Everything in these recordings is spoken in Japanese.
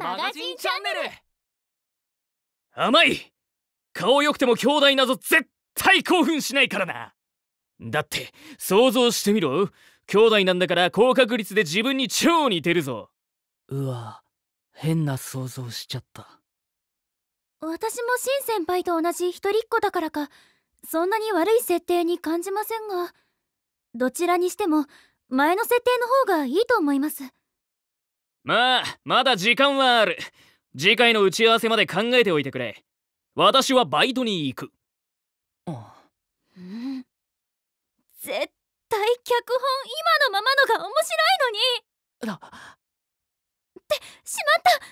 マガジンチャンネル甘い顔良くても兄弟など絶対興奮しないからなだって想像してみろ兄弟なんだから高確率で自分に超似てるぞうわ変な想像しちゃった私も新先輩と同じ一人っ子だからかそんなに悪い設定に感じませんがどちらにしても前の設定の方がいいと思いますまあまだ時間はある次回の打ち合わせまで考えておいてくれ私はバイトに行くああ、うん、絶対脚本今のままのが面白いのにってしまった先輩の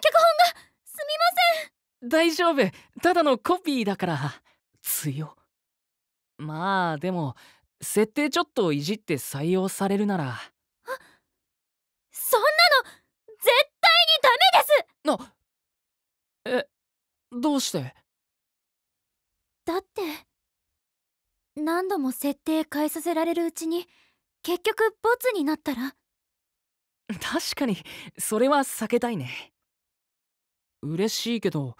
脚本がすみません大丈夫ただのコピーだから強まあでも設定ちょっといじって採用されるならそんなの絶対にダメですなえどうしてだって何度も設定変えさせられるうちに結局ボツになったら 確かにそれは避けたいね嬉しいけど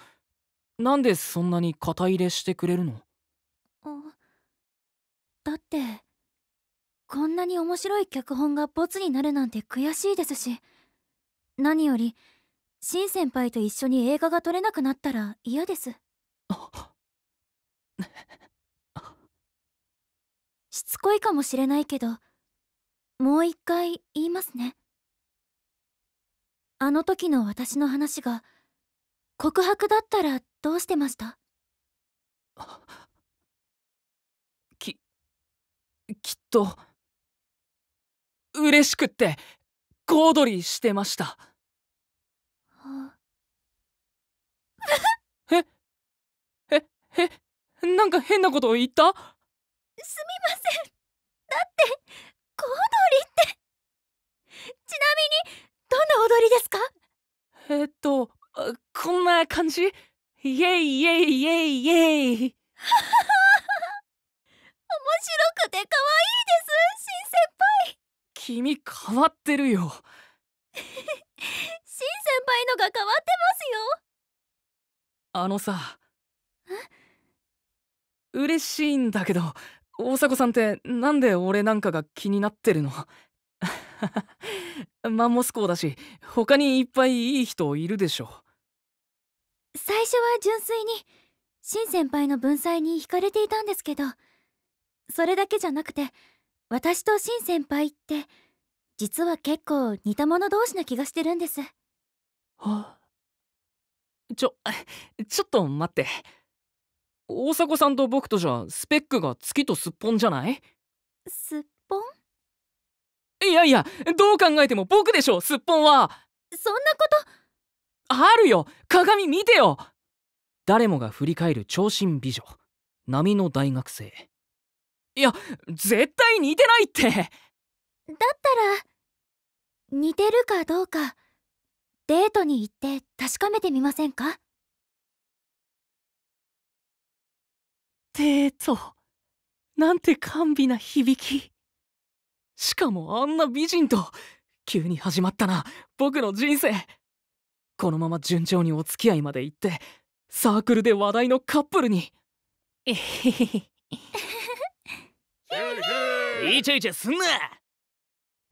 なんでそんなに肩入れしてくれるのだってこんなに面白い脚本がボツになるなんて悔しいですし何より新先輩と一緒に映画が撮れなくなったら嫌ですしつこいかもしれないけどもう一回言いますねあの時の私の話が告白だったらどうしてましたききっと。嬉しくって小躍りしてましたえええなんか変なこと言ったすみませんだって小躍りってちなみにどんな踊りですかえっとこんな感じイエイイエイイエイイエイ 面白くて可愛いです新先輩君変わってるよ 新先輩のが変わってますよあのさ嬉しいんだけど大迫さんってなんで俺なんかが気になってるの マンモス校だし他にいっぱいいい人いるでしょ最初は純粋に新先輩の文才に惹かれていたんですけどそれだけじゃなくて私とシ先輩って実は結構似た者同士な気がしてるんですはあちょ ちょっと待って大迫さんと僕とじゃスペックが月とすっぽんじゃないすっぽんいやいやどう考えても僕でしょすっぽんはそんなことあるよ鏡見てよ誰もが振り返る長身美女波の大学生いや絶対似てないってだったら似てるかどうかデートに行って確かめてみませんかデートなんて甘美な響きしかもあんな美人と急に始まったな僕の人生このまま順調にお付き合いまで行ってサークルで話題のカップルにえへへへイチャイチャすんな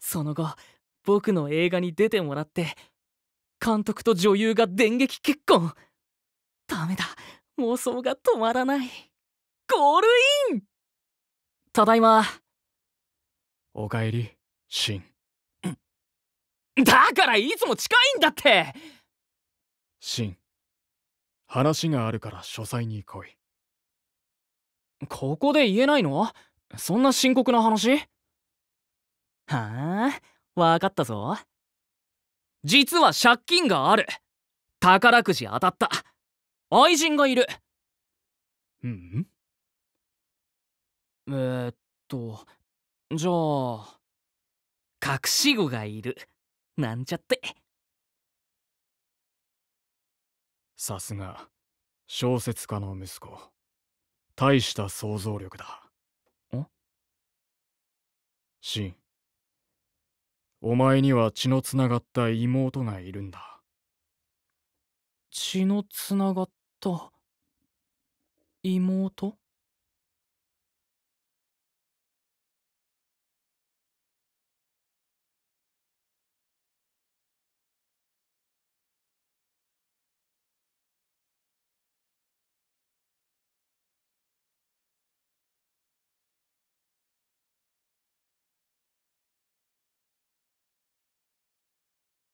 その後僕の映画に出てもらって監督と女優が電撃結婚ダメだ妄想が止まらないゴールインただいまおかえりシンだからいつも近いんだってシン話があるから書斎に来いここで言えないのそんな深刻な話はあ分かったぞ実は借金がある宝くじ当たった愛人がいるうんえー、っとじゃあ隠し子がいるなんちゃってさすが小説家の息子大した想像力だシンお前には血のつながった妹がいるんだ血のつながった妹